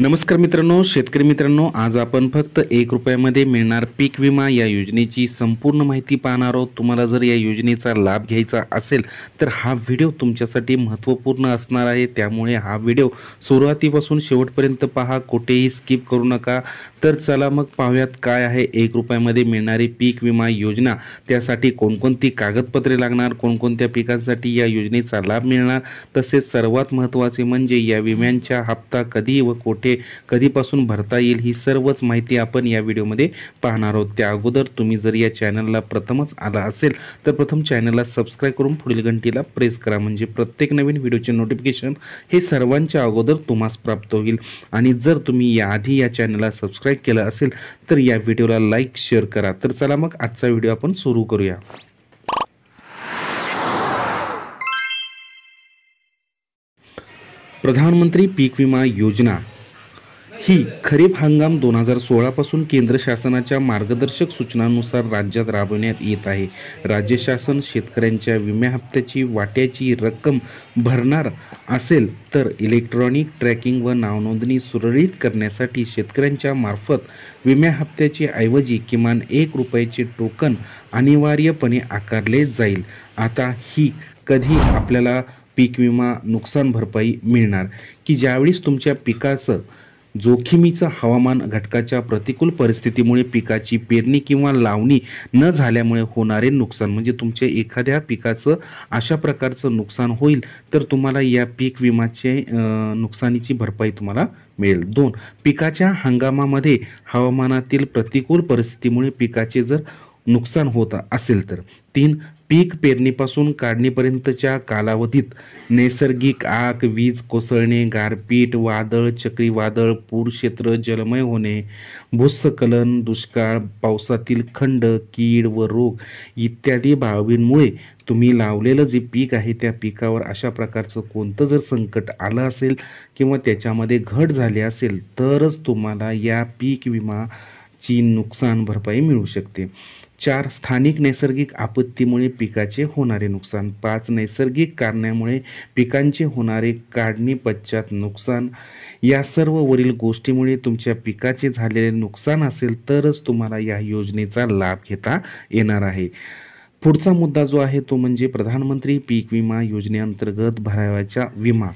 नमस्कार मित्रांनो शेतकरी मित्रांनो आज आपण फक्त एक रुपयामध्ये मिळणार पीक विमा या योजनेची संपूर्ण माहिती पाहणार आहोत तुम्हाला जर या योजनेचा लाभ घ्यायचा असेल तर हा व्हिडिओ तुमच्यासाठी महत्त्वपूर्ण असणार आहे त्यामुळे हा व्हिडिओ सुरुवातीपासून शेवटपर्यंत पहा कुठेही स्किप करू नका तर चला मग पाहूयात काय आहे एक रुपयामध्ये मिळणारी पीक विमा योजना त्यासाठी कोणकोणती कागदपत्रे लागणार कोणकोणत्या पिकांसाठी या योजनेचा लाभ मिळणार तसेच सर्वात महत्त्वाचे म्हणजे या विम्यांच्या हप्ता कधी व कोठे कुठे कधीपासून भरता येईल ही सर्वच माहिती आपण या व्हिडिओमध्ये पाहणार आहोत त्या अगोदर तुम्ही जर या चॅनलला प्रथमच आला असेल तर प्रथम चॅनलला सबस्क्राईब करून पुढील घंटीला प्रेस करा म्हणजे प्रत्येक नवीन व्हिडिओचे नोटिफिकेशन हे सर्वांच्या अगोदर तुम्हास प्राप्त होईल आणि जर तुम्ही याआधी या चॅनलला सबस्क्राईब केलं असेल तर या व्हिडिओला लाईक शेअर करा तर चला मग आजचा व्हिडिओ आपण सुरू करूया प्रधानमंत्री पीक विमा योजना ही खरीप हंगाम दोन हजार सोळापासून केंद्र शासनाच्या मार्गदर्शक सूचनांनुसार राज्यात राबवण्यात येत आहे राज्य शासन शेतकऱ्यांच्या विम्या हप्त्याची वाट्याची रक्कम भरणार असेल तर इलेक्ट्रॉनिक ट्रॅकिंग व नावनोंदणी सुरळीत करण्यासाठी शेतकऱ्यांच्या मार्फत विम्या हप्त्याची ऐवजी किमान एक रुपयाचे टोकन अनिवार्यपणे आकारले जाईल आता ही कधी आपल्याला पीक विमा नुकसान भरपाई मिळणार की ज्यावेळेस तुमच्या पिकाचं जोखिमीचा हवामान घटकाच्या प्रतिकूल परिस्थितीमुळे पिकाची पेरणी किंवा लावणी न झाल्यामुळे होणारे नुकसान म्हणजे तुमच्या एखाद्या पिकाचं अशा प्रकारचं नुकसान होईल तर तुम्हाला या पीक विमाचे नुकसानीची भरपाई तुम्हाला मिळेल दोन पिकाच्या हंगामामध्ये हवामानातील प्रतिकूल परिस्थितीमुळे पिकाचे जर नुकसान होत असेल तर तीन पीक पेरणीपासून काढणीपर्यंतच्या कालावधीत नैसर्गिक आग वीज कोसळणे गारपीट वादळ चक्रीवादळ पूर क्षेत्र जलमय होणे भूस्खलन दुष्काळ पावसातील खंड कीड व रोग इत्यादी बाबींमुळे तुम्ही लावलेलं जे पीक आहे त्या पिकावर अशा प्रकारचं कोणतं जर संकट आलं असेल किंवा त्याच्यामध्ये घट झाली असेल तरच तुम्हाला या पीक विमा ची नुकसान भरपाई मिळू शकते चार स्थानिक नैसर्गिक आपत्तीमुळे पिकाचे होणारे नुकसान पाच नैसर्गिक कारणामुळे पिकांचे होणारे काढणी पश्चात नुकसान या सर्व वरील गोष्टीमुळे तुमच्या पिकाचे झालेले नुकसान असेल तरच तुम्हाला या योजनेचा लाभ घेता येणार आहे पुढचा मुद्दा जो आहे तो म्हणजे प्रधानमंत्री पीक विमा योजनेअंतर्गत भरावायचा विमा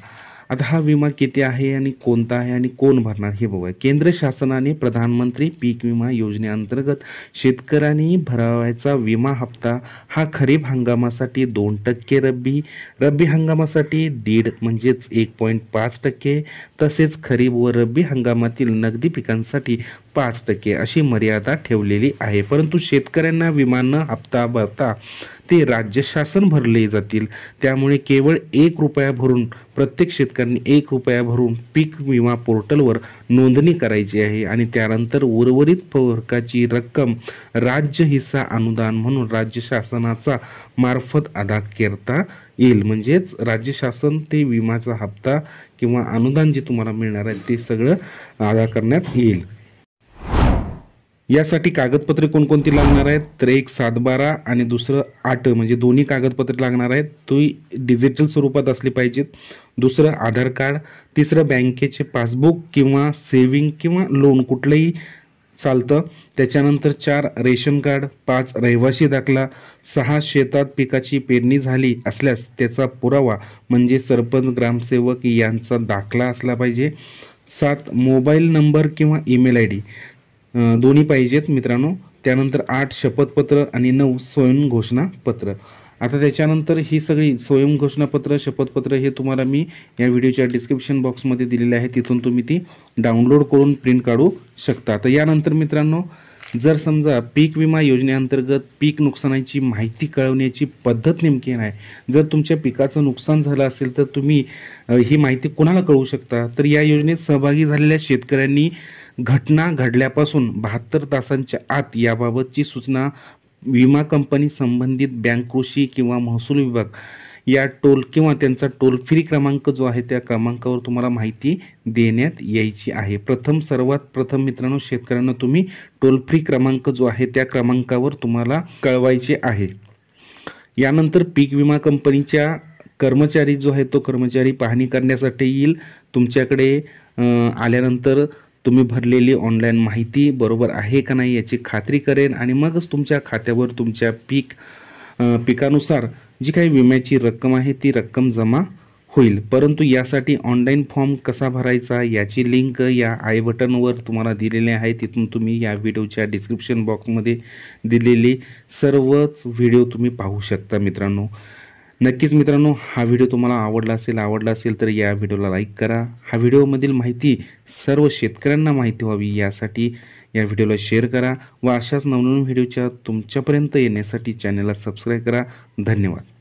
आता हा विमा किती आहे आणि कोणता आहे आणि कोण भरणार हे बघूया केंद्र शासनाने प्रधानमंत्री पीक विमा योजनेअंतर्गत शेतकऱ्यांनी भरावायचा विमा हप्ता हा खरीप हंगामासाठी दोन टक्के रब्बी रब्बी हंगामासाठी दीड म्हणजेच एक पॉईंट पाच टक्के तसेच खरीप व रब्बी हंगामातील नगदी पिकांसाठी पाच टक्के अशी मर्यादा ठेवलेली आहे परंतु शेतकऱ्यांना विमा न हप्ता भरता ते राज्य शासन भरले जातील त्यामुळे केवळ एक रुपया भरून प्रत्येक शेतकऱ्यांनी एक रुपया भरून पीक विमा पोर्टलवर नोंदणी करायची आहे आणि त्यानंतर उर्वरित फरकाची रक्कम राज्य हिस्सा अनुदान म्हणून राज्य शासनाचा मार्फत अदा करता येईल म्हणजेच राज्य शासन ते विमाचा हप्ता किंवा अनुदान जे तुम्हाला मिळणार आहे ते सगळं अदा करण्यात येईल यासाठी कागदपत्रे कोणकोणती लागणार आहेत तर एक सात बारा आणि दुसरं आठ म्हणजे दोन्ही कागदपत्रे लागणार आहेत ती डिजिटल स्वरूपात असली पाहिजेत दुसरं आधार कार्ड तिसरं बँकेचे पासबुक किंवा सेविंग किंवा लोन कुठलंही चालतं त्याच्यानंतर चार रेशन कार्ड पाच रहिवाशी दाखला सहा शेतात पिकाची पेरणी झाली असल्यास त्याचा पुरावा म्हणजे सरपंच ग्रामसेवक यांचा दाखला असला पाहिजे सात मोबाईल नंबर किंवा ईमेल आय डी दोन्ही पाहिजेत मित्रांनो त्यानंतर आठ शपथपत्र आणि नऊ स्वयंघोषणापत्र आता त्याच्यानंतर ही सगळी स्वयंघोषणापत्र शपथपत्र हे तुम्हाला मी या व्हिडिओच्या डिस्क्रिप्शन बॉक्समध्ये दिलेले आहे तिथून तुम्ही ती डाउनलोड करून प्रिंट काढू शकता तर यानंतर मित्रांनो जर समजा पीक विमा योजनेअंतर्गत पीक नुकसानाची माहिती कळवण्याची पद्धत नेमकी नाही जर तुमच्या पिकाचं नुकसान झालं असेल तर तुम्ही ही माहिती कोणाला कळवू शकता तर या योजनेत सहभागी झालेल्या शेतकऱ्यांनी घटना घडल्यापासून बहात्तर तासांच्या आत याबाबतची सूचना विमा कंपनी संबंधित बँक कृषी किंवा महसूल विभाग या टोल किंवा त्यांचा टोल फ्री क्रमांक जो आहे त्या क्रमांकावर तुम्हाला माहिती देण्यात यायची आहे प्रथम सर्वात प्रथम मित्रांनो शेतकऱ्यांना तुम्ही टोल फ्री क्रमांक जो आहे त्या क्रमांकावर तुम्हाला कळवायचे आहे यानंतर पीक विमा कंपनीच्या कर्मचारी जो आहे तो कर्मचारी पाहणी करण्यासाठी येईल तुमच्याकडे आल्यानंतर तुम्ही भरलेली ऑनलाईन माहिती बरोबर आहे का नाही याची खात्री करेन आणि मगच तुमच्या खात्यावर तुमच्या पीक पिकानुसार जी काही विम्याची रक्कम आहे ती रक्कम जमा होईल परंतु यासाठी ऑनलाईन फॉर्म कसा भरायचा याची लिंक या आय बटनवर तुम्हाला दिलेली आहे तिथून तुम्ही या व्हिडिओच्या डिस्क्रिप्शन बॉक्समध्ये दिलेली सर्वच व्हिडिओ तुम्ही पाहू शकता मित्रांनो नक्कीच मित्रांनो हा व्हिडिओ तुम्हाला आवडला असेल आवडला असेल तर या व्हिडिओला लाईक करा हा व्हिडिओमधील माहिती सर्व शेतकऱ्यांना माहिती व्हावी यासाठी या व्हिडिओला शेअर करा व अशाच नवनवीन व्हिडिओच्या तुमच्यापर्यंत येण्यासाठी चॅनलला सबस्क्राईब करा धन्यवाद